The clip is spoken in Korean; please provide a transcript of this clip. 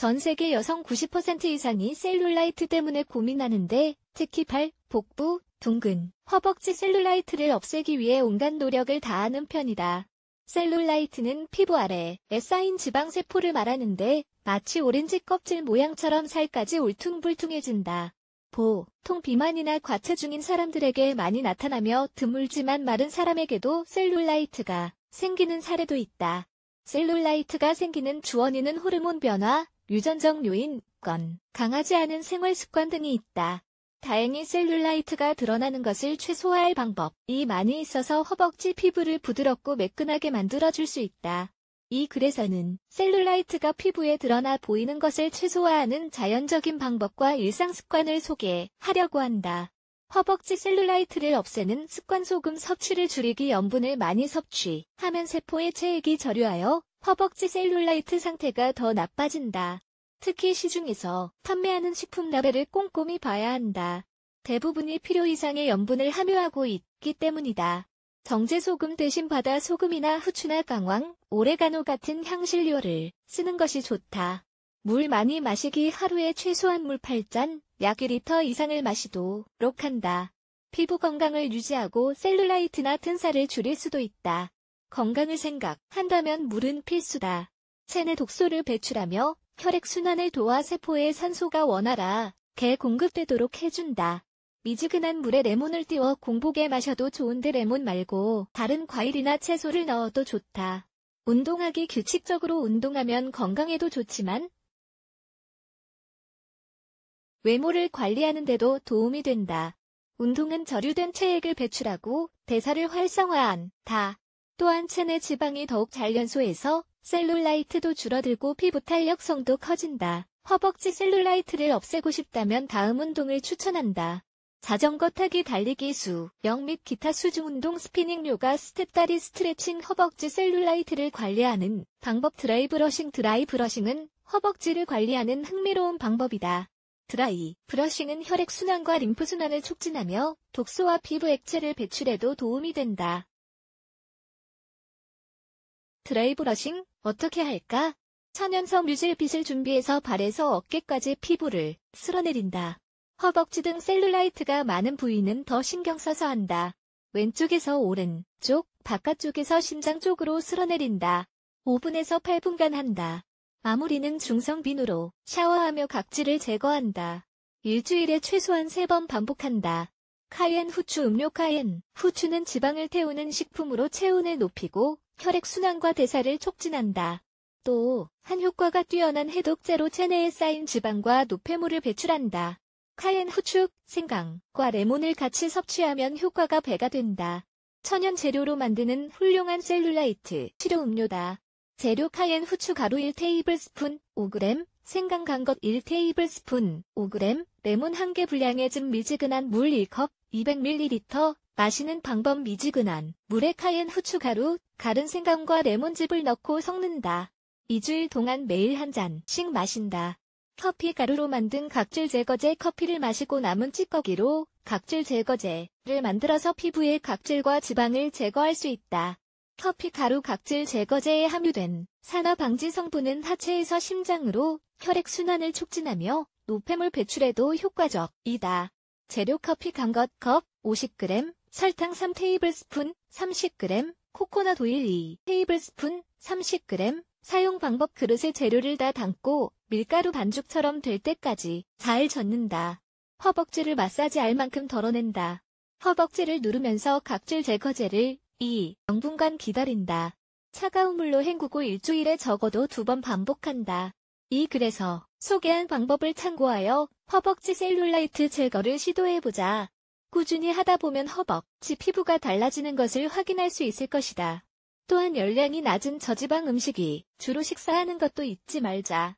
전 세계 여성 90% 이상이 셀룰라이트 때문에 고민하는데 특히 발, 복부, 둥근, 허벅지 셀룰라이트를 없애기 위해 온갖 노력을 다하는 편이다. 셀룰라이트는 피부 아래 에 쌓인 지방세포를 말하는데 마치 오렌지 껍질 모양처럼 살까지 울퉁불퉁해진다. 보통 비만이나 과체중인 사람들에게 많이 나타나며 드물지만 마른 사람에게도 셀룰라이트가 생기는 사례도 있다. 셀룰라이트가 생기는 주원인은 호르몬 변화, 유전적 요인, 건, 강하지 않은 생활 습관 등이 있다. 다행히 셀룰라이트가 드러나는 것을 최소화할 방법이 많이 있어서 허벅지 피부를 부드럽고 매끈하게 만들어줄 수 있다. 이 글에서는 셀룰라이트가 피부에 드러나 보이는 것을 최소화하는 자연적인 방법과 일상 습관을 소개하려고 한다. 허벅지 셀룰라이트를 없애는 습관 소금 섭취를 줄이기 염분을 많이 섭취하면 세포의 체액이 저류하여 허벅지 셀룰라이트 상태가 더 나빠진다. 특히 시중에서 판매하는 식품 라벨을 꼼꼼히 봐야 한다. 대부분이 필요 이상의 염분을 함유하고 있기 때문이다. 정제소금 대신 바다 소금이나 후추나 강황, 오레가노 같은 향신료를 쓰는 것이 좋다. 물 많이 마시기 하루에 최소한 물 8잔, 약 1리터 이상을 마시도록 한다. 피부 건강을 유지하고 셀룰라이트나 튼살을 줄일 수도 있다. 건강을 생각한다면 물은 필수다. 체내 독소를 배출하며 혈액순환을 도와 세포의 산소가 원활하게 공급되도록 해준다. 미지근한 물에 레몬을 띄워 공복에 마셔도 좋은데 레몬 말고 다른 과일이나 채소를 넣어도 좋다. 운동하기 규칙적으로 운동하면 건강에도 좋지만 외모를 관리하는 데도 도움이 된다. 운동은 저류된 체액을 배출하고 대사를 활성화한다. 또한 체내 지방이 더욱 잘 연소해서 셀룰라이트도 줄어들고 피부 탄력성도 커진다. 허벅지 셀룰라이트를 없애고 싶다면 다음 운동을 추천한다. 자전거 타기 달리기 수, 영 및 기타 수중 운동 스피닝 요가 스텝 다리 스트레칭 허벅지 셀룰라이트를 관리하는 방법 드라이 브러싱 드라이 브러싱은 허벅지를 관리하는 흥미로운 방법이다. 드라이 브러싱은 혈액순환과 림프순환을 촉진하며 독소와 피부 액체를 배출해도 도움이 된다. 드라이 브러싱 어떻게 할까? 천연성 뮤질빗을 준비해서 발에서 어깨까지 피부를 쓸어내린다. 허벅지 등 셀룰라이트가 많은 부위는 더 신경 써서 한다. 왼쪽에서 오른쪽, 바깥쪽에서 심장 쪽으로 쓸어내린다. 5분에서 8분간 한다. 마무리는 중성 비누로 샤워하며 각질을 제거한다. 일주일에 최소한 3번 반복한다. 카엔 후추 음료 카엔 후추는 지방을 태우는 식품으로 체온을 높이고 혈액순환과 대사를 촉진한다. 또 한 효과가 뛰어난 해독제로 체내에 쌓인 지방과 노폐물을 배출한다. 카엔 후추, 생강과 레몬을 같이 섭취하면 효과가 배가 된다. 천연 재료로 만드는 훌륭한 셀룰라이트 치료 음료다. 재료 카엔 후추 가루 1테이블스푼 5g, 생강 간 것 1테이블스푼 5g, 레몬 1개 분량의 즙 미지근한 물 1컵 200ml, 마시는 방법 미지근한 물에 카엔 후추 가루, 가른 생강과 레몬즙을 넣고 섞는다. 2주일 동안 매일 한 잔씩 마신다. 커피 가루로 만든 각질 제거제 커피를 마시고 남은 찌꺼기로 각질 제거제를 만들어서 피부에 각질과 지방을 제거할 수 있다. 커피 가루 각질 제거제에 함유된 산화 방지 성분은 하체에서 심장으로 혈액 순환을 촉진하며 노폐물 배출에도 효과적이다. 재료 커피 간것 컵 50g, 설탕 3테이블스푼 30g, 코코넛 오일 2테이블스푼 30g, 사용 방법 그릇에 재료를 다 담고 밀가루 반죽처럼 될 때까지 잘 젓는다. 허벅지를 마사지 알 만큼 덜어낸다. 허벅지를 누르면서 각질 제거제를 2. 0분간 기다린다. 차가운 물로 헹구고 일주일에 적어도 두 번 반복한다. 이 그래서 소개한 방법을 참고하여 허벅지 셀룰라이트 제거를 시도해보자. 꾸준히 하다 보면 허벅지 피부가 달라지는 것을 확인할 수 있을 것이다. 또한 열량이 낮은 저지방 음식이 주로 식사하는 것도 잊지 말자.